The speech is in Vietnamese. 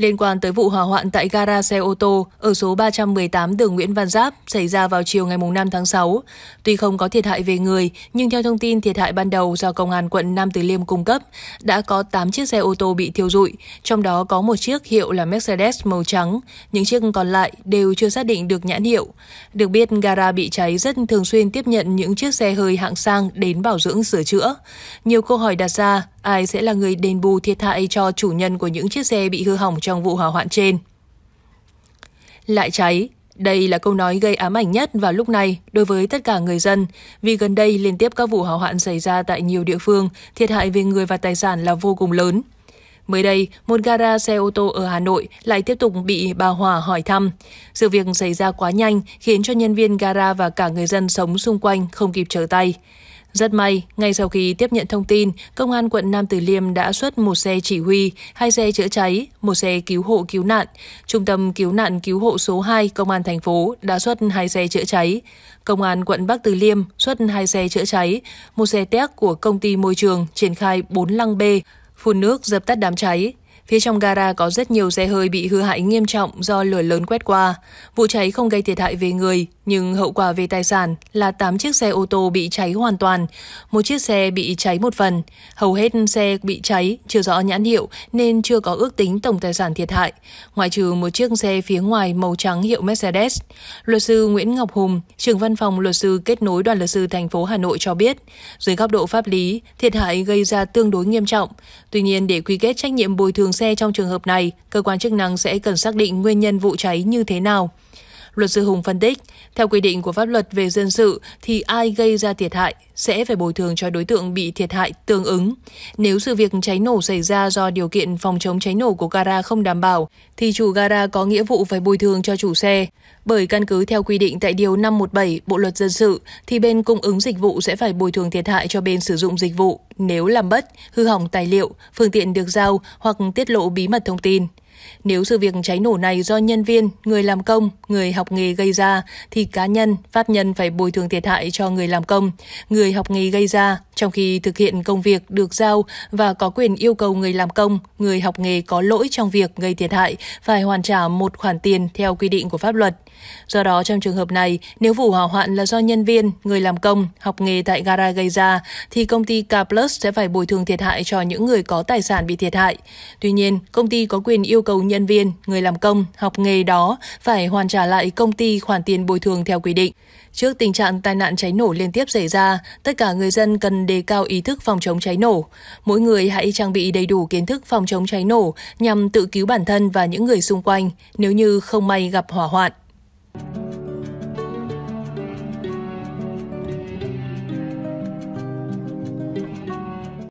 liên quan tới vụ hỏa hoạn tại gara xe ô tô ở số 318 đường Nguyễn Văn Giáp xảy ra vào chiều ngày 5 tháng 6. Tuy không có thiệt hại về người, nhưng theo thông tin thiệt hại ban đầu do Công an quận Nam Từ Liêm cung cấp, đã có 8 chiếc xe ô tô bị thiêu rụi, trong đó có một chiếc hiệu là Mercedes màu trắng, những chiếc còn lại đều chưa xác định được nhãn hiệu. Được biết, gara bị cháy rất thường xuyên tiếp nhận những chiếc xe hơi hạng sang đến bảo dưỡng sửa chữa. Nhiều câu hỏi đặt ra, ai sẽ là người đền bù thiệt hại cho chủ nhân của những chiếc xe bị hư hỏng trong trong vụ hỏa hoạn trên. Lại cháy, đây là câu nói gây ám ảnh nhất vào lúc này đối với tất cả người dân, vì gần đây liên tiếp các vụ hỏa hoạn xảy ra tại nhiều địa phương, thiệt hại về người và tài sản là vô cùng lớn. Mới đây, một gara xe ô tô ở Hà Nội lại tiếp tục bị bà Hòa hỏi thăm. Sự việc xảy ra quá nhanh khiến cho nhân viên gara và cả người dân sống xung quanh không kịp trở tay. Rất may, ngay sau khi tiếp nhận thông tin, Công an quận Nam Từ Liêm đã xuất một xe chỉ huy, hai xe chữa cháy, một xe cứu hộ cứu nạn. Trung tâm cứu nạn cứu hộ số 2 Công an thành phố đã xuất hai xe chữa cháy. Công an quận Bắc Từ Liêm xuất hai xe chữa cháy, một xe téc của công ty môi trường triển khai 4 lăng B, phun nước dập tắt đám cháy. Phía trong gara có rất nhiều xe hơi bị hư hại nghiêm trọng do lửa lớn quét qua. Vụ cháy không gây thiệt hại về người, nhưng hậu quả về tài sản là 8 chiếc xe ô tô bị cháy hoàn toàn, một chiếc xe bị cháy một phần. Hầu hết xe bị cháy chưa rõ nhãn hiệu nên chưa có ước tính tổng tài sản thiệt hại, ngoại trừ một chiếc xe phía ngoài màu trắng hiệu Mercedes. Luật sư Nguyễn Ngọc Hùng, trưởng văn phòng luật sư kết nối đoàn luật sư thành phố Hà Nội cho biết, dưới góc độ pháp lý, thiệt hại gây ra tương đối nghiêm trọng. Tuy nhiên, để quy kết trách nhiệm bồi thường xe trong trường hợp này, cơ quan chức năng sẽ cần xác định nguyên nhân vụ cháy như thế nào. Luật sư Hùng phân tích, theo quy định của pháp luật về dân sự thì ai gây ra thiệt hại sẽ phải bồi thường cho đối tượng bị thiệt hại tương ứng. Nếu sự việc cháy nổ xảy ra do điều kiện phòng chống cháy nổ của gara không đảm bảo thì chủ gara có nghĩa vụ phải bồi thường cho chủ xe. Bởi căn cứ theo quy định tại điều 517 Bộ luật dân sự thì bên cung ứng dịch vụ sẽ phải bồi thường thiệt hại cho bên sử dụng dịch vụ nếu làm bất, hư hỏng tài liệu, phương tiện được giao hoặc tiết lộ bí mật thông tin. Nếu sự việc cháy nổ này do nhân viên, người làm công, người học nghề gây ra, thì cá nhân, pháp nhân phải bồi thường thiệt hại cho người làm công, người học nghề gây ra trong khi thực hiện công việc được giao và có quyền yêu cầu người làm công, người học nghề có lỗi trong việc gây thiệt hại phải hoàn trả một khoản tiền theo quy định của pháp luật. Do đó trong trường hợp này, nếu vụ hỏa hoạn là do nhân viên, người làm công, học nghề tại gara gây ra thì công ty K Plus sẽ phải bồi thường thiệt hại cho những người có tài sản bị thiệt hại. Tuy nhiên, công ty có quyền yêu cầu nhân viên, người làm công, học nghề đó phải hoàn trả lại công ty khoản tiền bồi thường theo quy định. Trước tình trạng tai nạn cháy nổ liên tiếp xảy ra, tất cả người dân cần đề cao ý thức phòng chống cháy nổ. Mỗi người hãy trang bị đầy đủ kiến thức phòng chống cháy nổ nhằm tự cứu bản thân và những người xung quanh nếu như không may gặp hỏa hoạn.